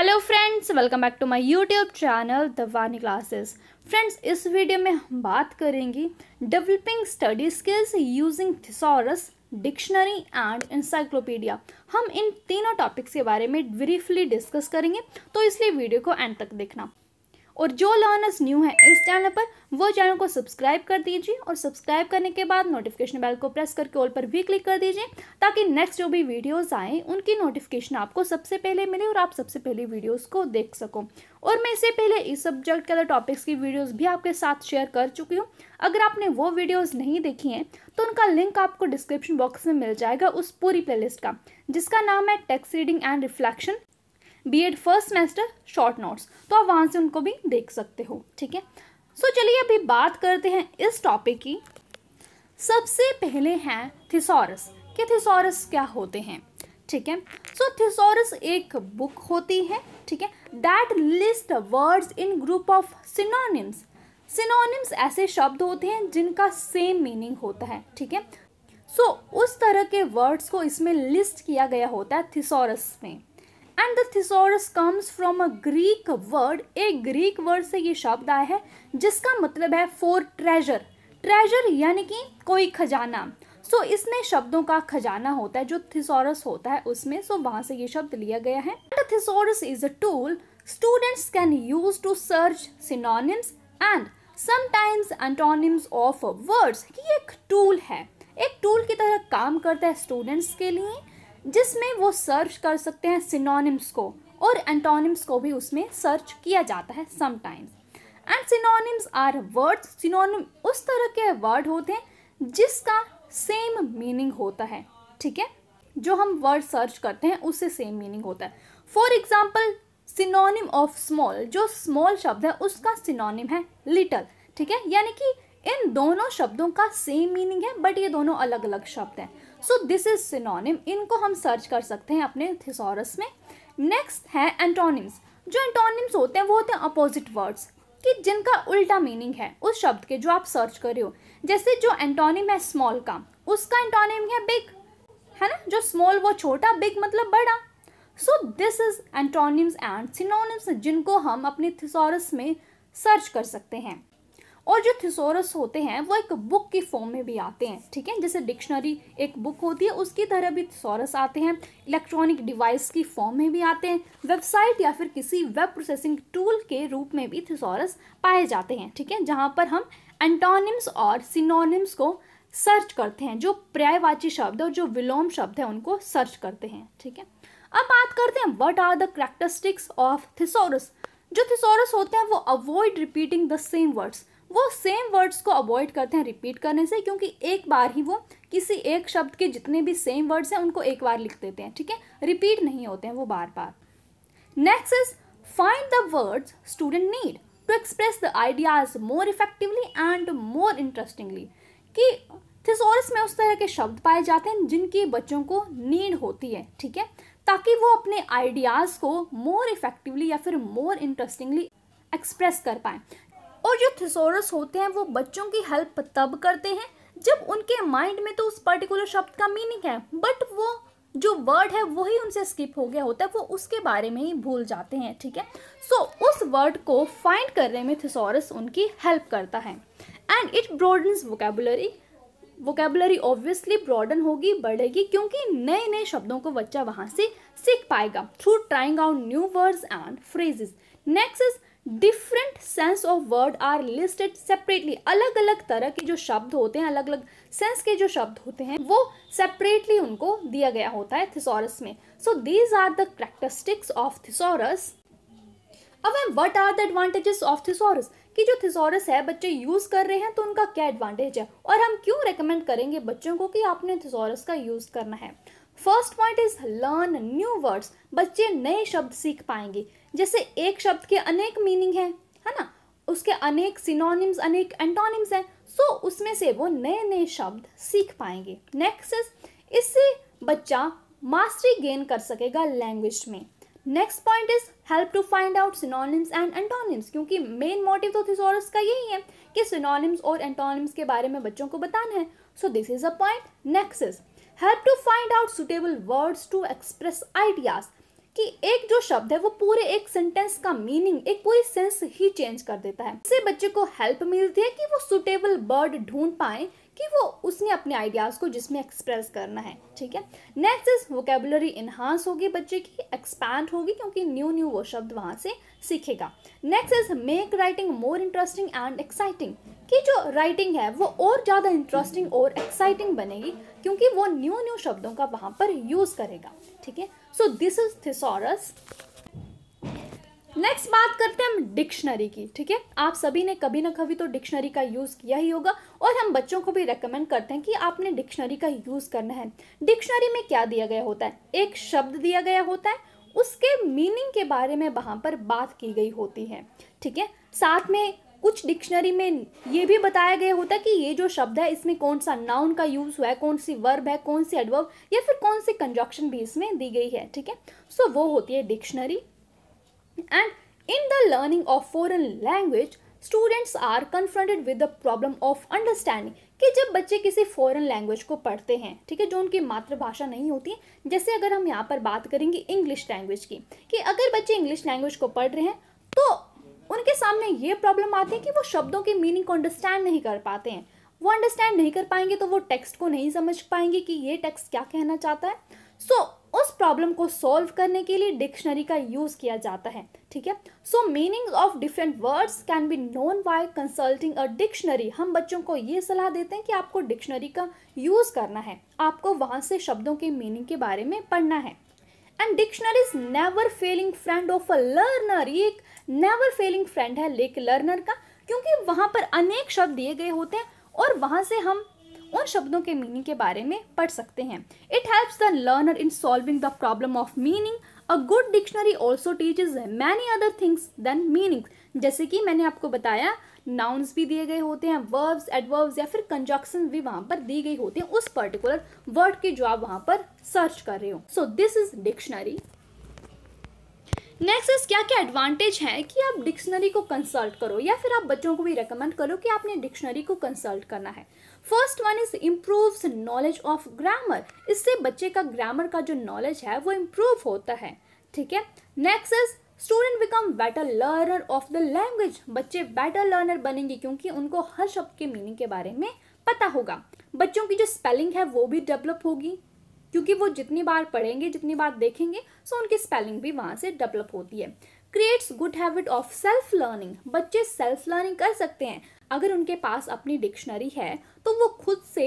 hello friends welcome back to my YouTube channel the Vani classes friends इस video में हम बात करेंगे developing study skills using thesaurus dictionary and encyclopedia हम इन तीनों टॉपिक्स के बारे में ब्रीफली डिस्कस करेंगे तो इसलिए वीडियो को एंड तक देखना और जो लर्नर्स न्यू हैं इस चैनल पर वो चैनल को सब्सक्राइब कर दीजिए और सब्सक्राइब करने के बाद नोटिफिकेशन बेल को प्रेस करके ऑल पर भी क्लिक कर दीजिए ताकि नेक्स्ट जो भी वीडियोस आएँ उनकी नोटिफिकेशन आपको सबसे पहले मिले और आप सबसे पहले वीडियोस को देख सको और मैं इससे पहले इस सब्जेक्ट के अलग टॉपिक्स की वीडियोज भी आपके साथ शेयर कर चुकी हूँ अगर आपने वो वीडियोज़ नहीं देखी हैं तो उनका लिंक आपको डिस्क्रिप्शन बॉक्स में मिल जाएगा उस पूरी प्ले का जिसका नाम है texts reading and reflection B Ed first semester short notes तो आप वहाँ से उनको भी देख सकते हो ठीक है सो चलिए अभी बात करते हैं इस टॉपिक की सबसे पहले हैं थिसोरस के थिसोरस क्या होते हैं ठीक है सो थिसोरस एक बुक होती है ठीक है that list words in group of synonyms synonyms ऐसे शब्द होते हैं जिनका सेम मीनिंग होता है ठीक है सो उस तरह के वर्ड्स को इसमें लिस्ट किया गया होता है थिसोरस में and the thesaurus comes from a Greek word एक ग्रीक वर्ड से ये शब्द आया है जिसका मतलब है फोर ट्रेजर ट्रेजर यानी कि कोई खजाना सो so, इसमें शब्दों का खजाना होता है जो थिसोरस होता है उसमें सो so, वहाँ से ये शब्द लिया गया है and thesaurus is a tool students can use to search synonyms and sometimes antonyms of words ये एक टूल है एक टूल की तरह काम करता है स्टूडेंट्स के लिए जिसमें वो सर्च कर सकते हैं सिनोनिम्स को और एंटोनिम्स को भी उसमें सर्च किया जाता है sometimes and synonyms are words synonym उस तरह के वर्ड होते हैं जिसका सेम मीनिंग होता है ठीक है जो हम वर्ड सर्च करते हैं उससे सेम मीनिंग होता है for example synonym of small जो स्मॉल शब्द है उसका सिनोनिम है लिटल ठीक है यानी कि इन दोनों शब्दों का सेम मीनिंग है बट ये दोनों अलग अलग शब्द हैं सो दिस इज सिनोनिम इनको हम सर्च कर सकते हैं अपने थिसोरस में नेक्स्ट है एंटोनिम्स जो एंटोनिम्स होते हैं वो होते हैं अपोजिट वर्ड्स कि जिनका उल्टा मीनिंग है उस शब्द के जो आप सर्च कर रहे हो जैसे जो एंटोनिम है स्मॉल का उसका एंटोनिम है बिग है ना जो स्मॉल वो छोटा बिग मतलब बड़ा so this is antonyms and synonyms जिनको हम अपने थिसोरस में सर्च कर सकते हैं और जो थिसोरस होते हैं वो एक बुक की फॉर्म में भी आते हैं ठीक है जैसे डिक्शनरी एक बुक होती है उसकी तरह भी थिसोरस आते हैं इलेक्ट्रॉनिक डिवाइस की फॉर्म में भी आते हैं वेबसाइट या फिर किसी वेब प्रोसेसिंग टूल के रूप में भी थिसोरस पाए जाते हैं ठीक है जहाँ पर हम एंटोनिम्स और सिनोनिम्स को सर्च करते हैं जो पर्यायवाची शब्द और जो विलोम शब्द हैं उनको सर्च करते हैं ठीक है अब बात करते हैं what are the characteristics of thesaurus जो थिसोरस होते हैं वो avoid repeating the same words वो सेम वर्ड्स को अवॉइड करते हैं रिपीट करने से क्योंकि एक बार ही वो किसी एक शब्द के जितने भी सेम वर्ड्स हैं उनको एक बार लिख देते हैं ठीक है रिपीट नहीं होते हैं वो बार बार next is find the words student need to express the ideas more effectively and more interestingly कि थिसोरस में उस तरह के शब्द पाए जाते हैं जिनकी बच्चों को नीड होती है ठीक है ताकि वो अपने आइडियाज़ को मोर इफेक्टिवली या फिर मोर इंटरेस्टिंगली एक्सप्रेस कर पाएँ और जो थिसोरस होते हैं वो बच्चों की हेल्प तब करते हैं जब उनके माइंड में तो उस पर्टिकुलर शब्द का मीनिंग है बट वो जो वर्ड है वही उनसे स्किप हो गया होता है वो उसके बारे में ही भूल जाते हैं ठीक है सो so, उस वर्ड को फाइंड करने में थिसोरस उनकी हेल्प करता है and it broadens vocabulary vocabulary obviously broaden होगी बढ़ेगी क्योंकि नए नए शब्दों को बच्चा वहाँ से सीख पाएगा through trying out new words and phrases next is different sense of word are listed separately अलग अलग तरह के जो शब्द होते हैं अलग अलग सेंस के जो शब्द होते हैं वो सेपरेटली उनको दिया गया होता है थिसोरस में so these are the characteristics of thesaurus अब हम what are the advantages of thesaurus कि जो थिसोरस है बच्चे यूज़ कर रहे हैं तो उनका क्या एडवांटेज है और हम क्यों रिकमेंड करेंगे बच्चों को कि आपने थिसोरस का यूज़ करना है first point is learn new words बच्चे नए शब्द सीख पाएंगे जैसे एक शब्द के अनेक मीनिंग हैं है ना उसके अनेक सिनोनिम्स अनेक एंटोनिम्स हैं सो so, उसमें से वो नए नए शब्द सीख पाएंगे नेक्स्ट इज इससे बच्चा मास्टरी गेन कर सकेगा लैंग्वेज में next point is help to find out synonyms and antonyms क्योंकि मेन मोटिव तो थिसोरस का यही है कि सिनोनिम्स और एंटोनिम्स के बारे में बच्चों को बताना है so this is a point next is help to find out suitable words to express ideas कि एक जो शब्द है वो पूरे एक सेंटेंस का मीनिंग एक पूरी सेंस ही चेंज कर देता है इससे बच्चे को हेल्प मिलती है कि वो सुटेबल वर्ड ढूंढ पाए कि वो उसने अपने आइडियाज़ को जिसमें एक्सप्रेस करना है ठीक है नेक्स्ट इज वोकेबुलरी इन्हांस होगी बच्चे की एक्सपैंड होगी क्योंकि न्यू न्यू वो शब्द वहाँ से सीखेगा next is make writing more interesting and exciting कि जो राइटिंग है वो और ज़्यादा इंटरेस्टिंग और एक्साइटिंग बनेगी क्योंकि वो न्यू न्यू शब्दों का वहाँ पर यूज़ करेगा ठीक है so this is thesaurus next बात करते हैं हम डिक्शनरी की ठीक है आप सभी ने कभी ना कभी तो डिक्शनरी का यूज़ किया ही होगा और हम बच्चों को भी रेकमेंड करते हैं कि आपने डिक्शनरी का यूज़ करना है डिक्शनरी में क्या दिया गया होता है एक शब्द दिया गया होता है उसके मीनिंग के बारे में वहाँ पर बात की गई होती है ठीक है साथ में कुछ डिक्शनरी में ये भी बताया गया होता है कि ये जो शब्द है इसमें कौन सा नाउन का यूज़ हुआ है कौन सी वर्ब है कौन सी एडवर्ब या फिर कौन सी कंजक्शन भी इसमें दी गई है ठीक है सो वो होती है dictionary And in the learning of foreign language, students are confronted with the problem of understanding कि जब बच्चे किसी फॉरेन लैंग्वेज को पढ़ते हैं ठीक है जो उनकी मातृभाषा नहीं होती जैसे अगर हम यहाँ पर बात करेंगे इंग्लिश लैंग्वेज की कि अगर बच्चे इंग्लिश लैंग्वेज को पढ़ रहे हैं तो उनके सामने ये प्रॉब्लम आती है कि वो शब्दों के मीनिंग को अंडरस्टैंड नहीं कर पाते हैं वो अंडरस्टैंड नहीं कर पाएंगे तो वो टेक्स्ट को नहीं समझ पाएंगे कि ये टेक्स्ट क्या कहना चाहता है सो so, उस प्रॉब्लम को सॉल्व करने के लिए डिक्शनरी का यूज़ किया जाता है ठीक है so meaning of different words can be known by consulting a dictionary हम बच्चों को ये सलाह देते हैं कि आपको डिक्शनरी का यूज़ करना है आपको वहां से शब्दों के मीनिंग के बारे में पढ़ना है and dictionary is never failing friend of a learner ये एक नेवर फेलिंग फ्रेंड है लेक लर्नर का क्योंकि वहां पर अनेक शब्द दिए गए होते हैं और वहां से हम उन शब्दों के मीनिंग के बारे में पढ़ सकते हैं it helps the learner in solving the problem of meaning a good dictionary also teaches many other things than meanings जैसे कि मैंने आपको बताया नाउन्स भी दिए गए होते हैं वर्ब्स एडवर्ब्स या फिर कंजक्शन भी वहाँ पर दी गई होती हैं उस पर्टिकुलर वर्ड के जो आप वहाँ पर सर्च कर रहे हो so this is dictionary next is क्या क्या एडवांटेज है कि आप डिक्शनरी को कंसल्ट करो या फिर आप बच्चों को भी रेकमेंड करो कि आपने डिक्शनरी को कंसल्ट करना है first one is improve knowledge of grammar इससे बच्चे का ग्रामर का जो नॉलेज है वो इम्प्रूव होता है ठीक है next is student become better learner of the language बच्चे बेटर लर्नर बनेंगे क्योंकि उनको हर शब्द के मीनिंग के बारे में पता होगा बच्चों की जो स्पेलिंग है वो भी डेवलप होगी क्योंकि वो जितनी बार पढ़ेंगे जितनी बार देखेंगे सो उनकी स्पेलिंग भी वहाँ से डेवलप होती है creates good habit of self learning बच्चे सेल्फ लर्निंग कर सकते हैं अगर उनके पास अपनी डिक्शनरी है तो वो खुद से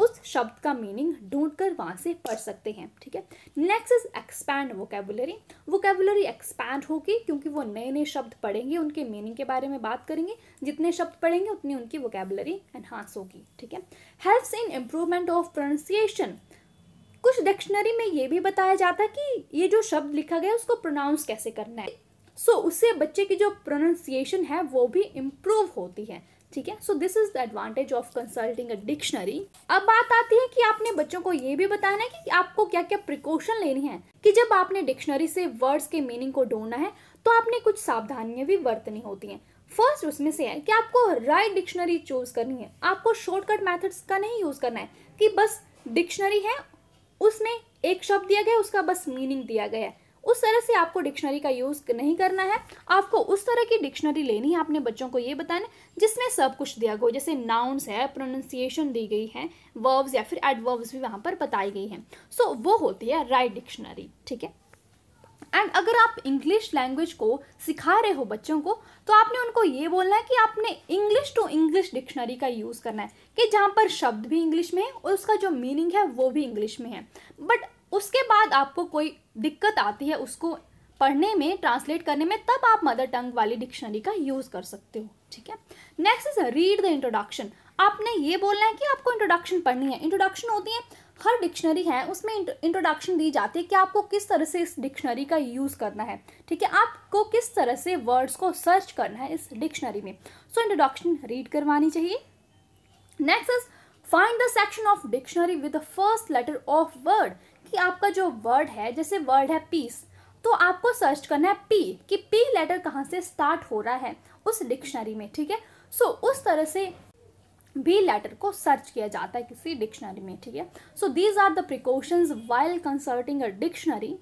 उस शब्द का मीनिंग ढूंढ कर वहाँ से पढ़ सकते हैं ठीक है next is expand vocabulary vocabulary expand होगी क्योंकि वो नए नए शब्द पढ़ेंगे उनके मीनिंग के बारे में बात करेंगे जितने शब्द पढ़ेंगे उतनी उनकी वोकेबुलरी एनहांस होगी ठीक है helps in improvement of pronunciation कुछ डिक्शनरी में ये भी बताया जाता है कि ये जो शब्द लिखा गया उसको प्रोनाउंस कैसे करना है सो so, उससे बच्चे की जो प्रोनाउंसिएशन है वो भी इम्प्रूव होती है ठीक है so this is the advantage of consulting a dictionary अब बात आती है कि आपने बच्चों को ये भी बताना है कि आपको क्या क्या प्रिकॉशन लेनी है कि जब आपने डिक्शनरी से वर्ड्स के मीनिंग को ढूंढना है तो आपने कुछ सावधानियां भी बरतनी होती हैं फर्स्ट उसमें से है कि आपको राइट डिक्शनरी चूज करनी है आपको शॉर्टकट मैथड्स का नहीं यूज करना है कि बस डिक्शनरी है उसमें एक शब्द दिया गया उसका बस मीनिंग दिया गया है उस तरह से आपको डिक्शनरी का यूज़ नहीं करना है आपको उस तरह की डिक्शनरी लेनी है अपने बच्चों को ये बताना जिसमें सब कुछ दिया गया जैसे नाउन्स है प्रोनाउंसिएशन दी गई है वर्ब्स या फिर एडवर्ब्स भी वहाँ पर बताई गई हैं सो so, वो होती है राइट डिक्शनरी ठीक है एंड अगर आप इंग्लिश लैंग्वेज को सिखा रहे हो बच्चों को तो आपने उनको ये बोलना है कि आपने इंग्लिश टू इंग्लिश डिक्शनरी का यूज़ करना है कि जहाँ पर शब्द भी इंग्लिश में है और उसका जो मीनिंग है वो भी इंग्लिश में है बट उसके बाद आपको कोई दिक्कत आती है उसको पढ़ने में ट्रांसलेट करने में तब आप मदर टंग वाली डिक्शनरी का यूज़ कर सकते हो ठीक है next is read the introduction आपने ये बोलना है कि आपको इंट्रोडक्शन पढ़नी है इंट्रोडक्शन होती है हर डिक्शनरी है उसमें इंट्रोडक्शन दी जाती है कि आपको किस तरह से इस डिक्शनरी का यूज़ करना है ठीक है आपको किस तरह से वर्ड्स को सर्च करना है इस डिक्शनरी में सो इंट्रोडक्शन रीड करवानी चाहिए next is find the section of dictionary with the first letter of word कि आपका जो वर्ड है जैसे वर्ड है पीस तो आपको सर्च करना है पी कि पी लेटर कहाँ से स्टार्ट हो रहा है उस डिक्शनरी में ठीक है सो उस तरह से बी लेटर को सर्च किया जाता है किसी डिक्शनरी में ठीक है so these are the precautions while consulting a dictionary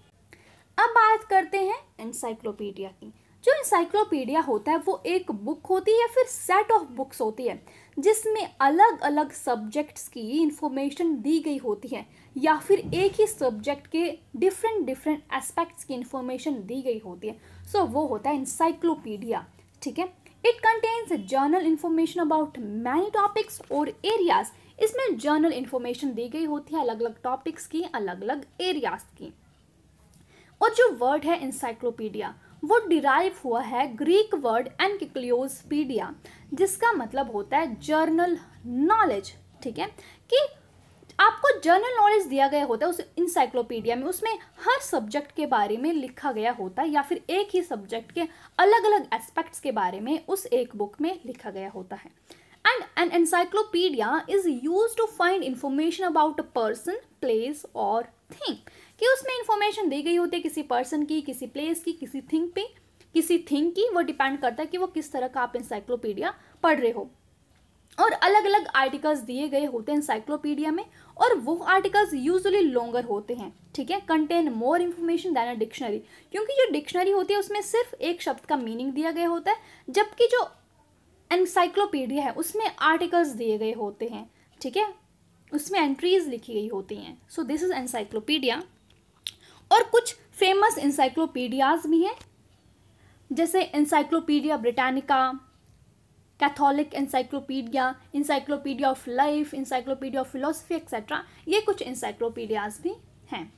अब बात करते हैं इंसाइक्लोपीडिया की जो इंसाइक्लोपीडिया होता है वो एक बुक होती है या फिर सेट ऑफ बुक्स होती है जिसमें अलग अलग सब्जेक्ट्स की इन्फॉर्मेशन दी गई होती है या फिर एक ही सब्जेक्ट के डिफरेंट डिफरेंट एस्पेक्ट्स की इन्फॉर्मेशन दी गई होती है सो so, वो होता है इंसाइक्लोपीडिया ठीक है it contains general information about many topics और एरियाज इसमें जर्नल इन्फॉर्मेशन दी गई होती है अलग अलग टॉपिक्स की अलग अलग एरियाज की और जो वर्ड है इंसाइक्लोपीडिया वो डिराइव हुआ है ग्रीक वर्ड एनकिक्लियोस्पीडिया जिसका मतलब होता है जर्नल नॉलेज ठीक है कि आपको जर्नल नॉलेज दिया गया होता है उस इंसाइक्लोपीडिया में उसमें हर सब्जेक्ट के बारे में लिखा गया होता है या फिर एक ही सब्जेक्ट के अलग अलग एस्पेक्ट्स के बारे में उस एक बुक में लिखा गया होता है and an encyclopedia is use to find information about a person place और थिंग कि उसमें इन्फॉर्मेशन दी गई होती है किसी पर्सन की किसी प्लेस की किसी थिंग पे किसी थिंग की वो डिपेंड करता है कि वो किस तरह का आप इंसाइक्लोपीडिया पढ़ रहे हो और अलग अलग आर्टिकल्स दिए गए होते हैं इंसाइक्लोपीडिया में और वो आर्टिकल्स यूजुअली लॉन्गर होते हैं ठीक है contain more information than a dictionary क्योंकि जो डिक्शनरी होती है उसमें सिर्फ एक शब्द का मीनिंग दिया गया होता है जबकि जो एनसाइक्लोपीडिया है उसमें आर्टिकल्स दिए गए होते हैं ठीक है उसमें एंट्रीज लिखी गई होती हैं सो दिस इज़ एनसाइक्लोपीडिया और कुछ फेमस इंसाइक्लोपीडियाज भी हैं जैसे encyclopedia Britannica Catholic encyclopedia encyclopedia of life encyclopedia of philosophy etcetera ये कुछ इंसाइक्लोपीडियाज भी हैं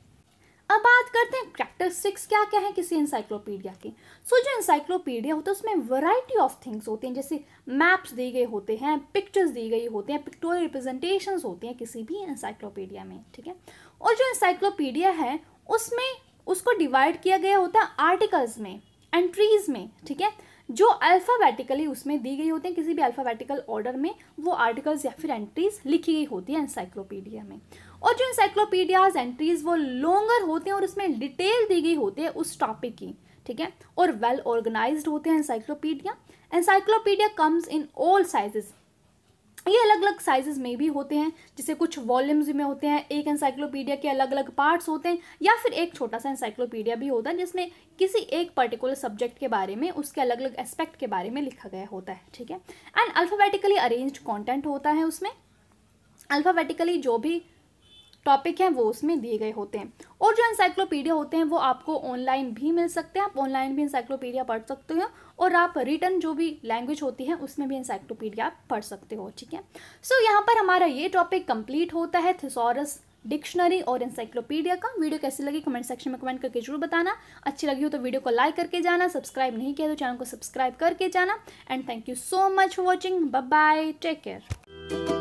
अब बात करते हैं करेक्टरिस्टिक्स क्या क्या है किसी इंसाइक्लोपीडिया की सो so, जो इंसाइक्लोपीडिया होता है उसमें वैरायटी ऑफ थिंग्स होते हैं जैसे मैप्स दिए गए होते हैं पिक्चर्स दी गई होते हैं पिक्टोरियल रिप्रेजेंटेशंस होते हैं किसी भी इंसाइक्लोपीडिया में ठीक है और जो इंसाइक्लोपीडिया है उसमें उसको डिवाइड किया गया होता है आर्टिकल्स में एंट्रीज में ठीक है जो अल्फ़ाबेटिकली उसमें दी गई होती हैं किसी भी अल्फ़ाबेटिकल ऑर्डर में वो आर्टिकल्स या फिर एंट्रीज लिखी गई होती है इंसाइक्लोपीडिया में और जो इंसाइक्लोपीडियाज एंट्रीज वो लॉन्गर होते हैं और उसमें डिटेल दी गई होती है उस टॉपिक की ठीक है और वेल ऑर्गेनाइज्ड होते हैं encyclopedia encyclopedia comes in all sizes ये अलग अलग साइजेस में भी होते हैं जैसे कुछ वॉल्यूम्स में होते हैं एक एनसाइक्लोपीडिया के अलग अलग पार्ट्स होते हैं या फिर एक छोटा सा एनसाइक्लोपीडिया भी होता है जिसमें किसी एक पर्टिकुलर सब्जेक्ट के बारे में उसके अलग अलग एस्पेक्ट के बारे में लिखा गया होता है ठीक है एंड अल्फ़ाबेटिकली अरेंज कॉन्टेंट होता है उसमें अल्फ़ाबेटिकली जो भी टॉपिक हैं वो उसमें दिए गए होते हैं और जो इंसाइक्लोपीडिया होते हैं वो आपको ऑनलाइन भी मिल सकते हैं आप ऑनलाइन भी इंसाइक्लोपीडिया पढ़ सकते हो और आप रिटर्न जो भी लैंग्वेज होती है उसमें भी इंसाइक्लोपीडिया आप पढ़ सकते हो ठीक है सो so, यहाँ पर हमारा ये टॉपिक कंप्लीट होता है थिसोरस डिक्शनरी और इंसाइक्लोपीडिया का वीडियो कैसी लगी कमेंट सेक्शन में कमेंट करके जरूर बताना अच्छी लगी हो तो वीडियो को लाइक करके जाना सब्सक्राइब नहीं किया तो चैनल को सब्सक्राइब करके जाना and thank you so much for watching bye take care